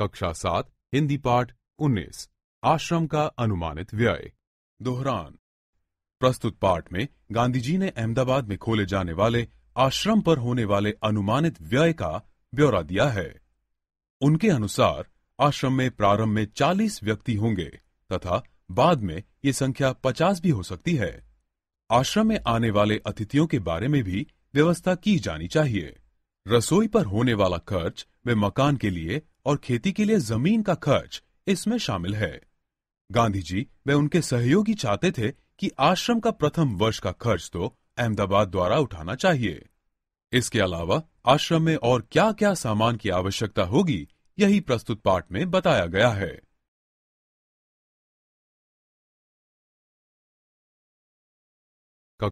कक्षा सात हिंदी पाठ उन्नीस आश्रम का अनुमानित व्यय दोहरान प्रस्तुत पाठ में गांधी जी ने अहमदाबाद में खोले जाने वाले आश्रम पर होने वाले अनुमानित व्यय का ब्यौरा दिया है उनके अनुसार आश्रम में प्रारंभ में 40 व्यक्ति होंगे तथा बाद में ये संख्या 50 भी हो सकती है आश्रम में आने वाले अतिथियों के बारे में भी व्यवस्था की जानी चाहिए रसोई पर होने वाला खर्च वे मकान के लिए और खेती के लिए जमीन का खर्च इसमें शामिल है गांधी जी वे उनके सहयोगी चाहते थे कि आश्रम का प्रथम वर्ष का खर्च तो अहमदाबाद द्वारा उठाना चाहिए इसके अलावा आश्रम में और क्या क्या सामान की आवश्यकता होगी यही प्रस्तुत पाठ में बताया गया है